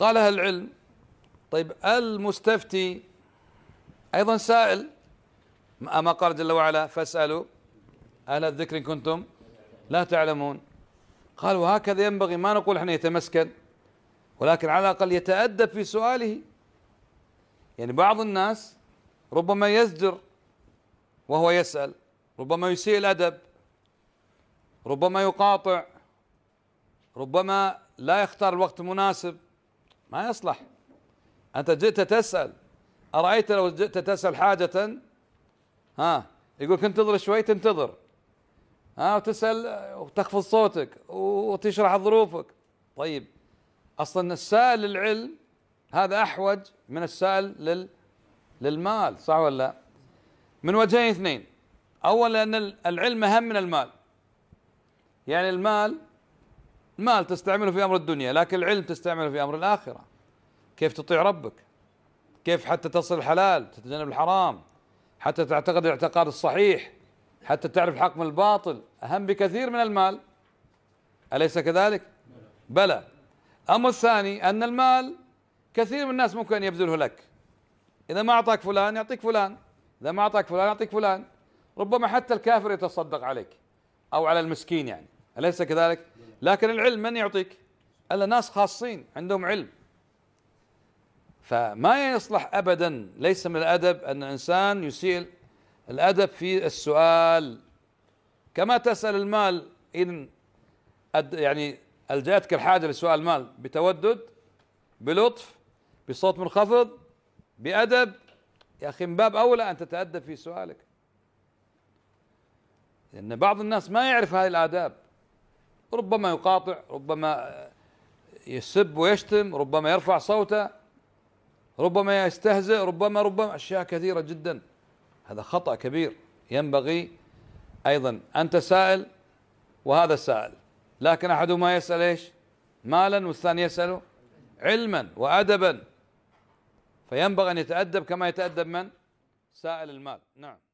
قال أهل العلم طيب المستفتي أيضا سائل أما قال جل وعلا فاسألوا أهل الذكر إن كنتم لا تعلمون قال وهكذا ينبغي ما نقول احنا يتمسكن ولكن على الأقل يتأدب في سؤاله يعني بعض الناس ربما يزجر وهو يسأل ربما يسيء الأدب ربما يقاطع ربما لا يختار الوقت المناسب ما يصلح أنت جئت تسأل أرأيت لو جئت تسأل حاجة ها يقول انتظر شوي تنتظر ها وتسأل وتخفض صوتك وتشرح ظروفك طيب أصلا السائل للعلم هذا أحوج من السائل لل للمال صح ولا لا؟ من وجهين اثنين أولا أن العلم أهم من المال يعني المال المال تستعمله في امر الدنيا لكن العلم تستعمله في امر الاخره كيف تطيع ربك كيف حتى تصل الحلال تتجنب الحرام حتى تعتقد الاعتقاد الصحيح حتى تعرف الحق من الباطل اهم بكثير من المال اليس كذلك بلى امر الثاني ان المال كثير من الناس ممكن يبذله لك اذا ما اعطاك فلان يعطيك فلان اذا ما اعطاك فلان يعطيك فلان ربما حتى الكافر يتصدق عليك او على المسكين يعني اليس كذلك لكن العلم من يعطيك الا ناس خاصين عندهم علم فما يصلح ابدا ليس من الادب ان الانسان يسيء الادب في السؤال كما تسال المال ان يعني الجاتك الحاجه لسؤال المال بتودد بلطف بصوت منخفض بادب يا اخي من باب اولى ان تتادب في سؤالك لان بعض الناس ما يعرف هذه الاداب ربما يقاطع ربما يسب ويشتم ربما يرفع صوته ربما يستهزئ ربما ربما أشياء كثيرة جدا هذا خطأ كبير ينبغي أيضا أنت سائل وهذا سائل لكن أحدهما يسأل إيش مالا والثاني يسأل علما وأدبا فينبغي أن يتأدب كما يتأدب من سائل المال نعم